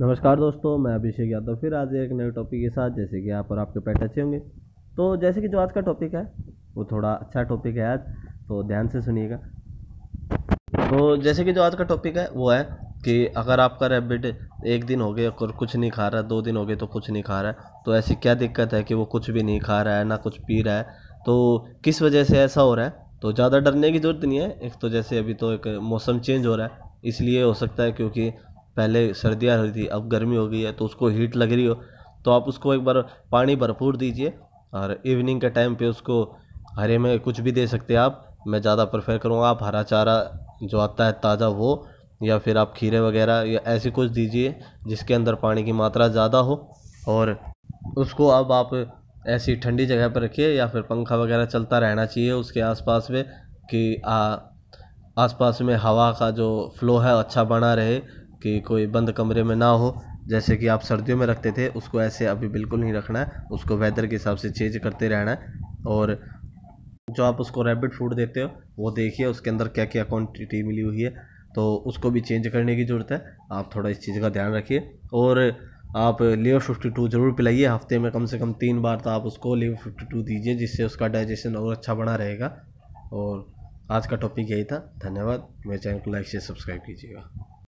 नमस्कार दोस्तों मैं अभिषेक यादव फिर आज एक नए टॉपिक के साथ जैसे कि आप और आपके पेट अच्छे होंगे तो जैसे कि जो आज का टॉपिक है वो थोड़ा अच्छा टॉपिक है आज तो ध्यान से सुनिएगा तो जैसे कि जो आज का टॉपिक है वो है कि अगर आपका रैबिट एक दिन हो गया और कुछ नहीं खा रहा है दो दिन हो गए तो कुछ नहीं खा रहा है तो ऐसी क्या दिक्कत है कि वो कुछ भी नहीं खा रहा है ना कुछ पी रहा है तो किस वजह से ऐसा हो रहा है तो ज़्यादा डरने की ज़रूरत नहीं है एक तो जैसे अभी तो एक मौसम चेंज हो रहा है इसलिए हो सकता है क्योंकि पहले सर्दियाँ हो रही थी अब गर्मी हो गई है तो उसको हीट लग रही हो तो आप उसको एक बार पानी भरपूर दीजिए और इवनिंग के टाइम पे उसको हरे में कुछ भी दे सकते हैं आप मैं ज़्यादा प्रेफर करूँगा आप हरा चारा जो आता है ताज़ा वो या फिर आप खीरे वगैरह या ऐसे कुछ दीजिए जिसके अंदर पानी की मात्रा ज़्यादा हो और उसको अब आप ऐसी ठंडी जगह पर रखिए या फिर पंखा वगैरह चलता रहना चाहिए उसके आसपास में कि आसपास में हवा का जो फ्लो है अच्छा बना रहे कि कोई बंद कमरे में ना हो जैसे कि आप सर्दियों में रखते थे उसको ऐसे अभी बिल्कुल नहीं रखना है उसको वेदर के हिसाब से चेंज करते रहना है और जो आप उसको रैबिट फूड देते हो वो देखिए उसके अंदर क्या क्या क्वान्टिटी मिली हुई है तो उसको भी चेंज करने की ज़रूरत है आप थोड़ा इस चीज़ का ध्यान रखिए और आप लेवर फिफ्टी टू ज़रूर पिलाइए हफ्ते में कम से कम तीन बार तो आप उसको लेव फिफ्टी टू दीजिए जिससे उसका डाइजेशन और अच्छा बना रहेगा और आज का टॉपिक यही था धन्यवाद मेरे चैनल को लाइक शेयर सब्सक्राइब कीजिएगा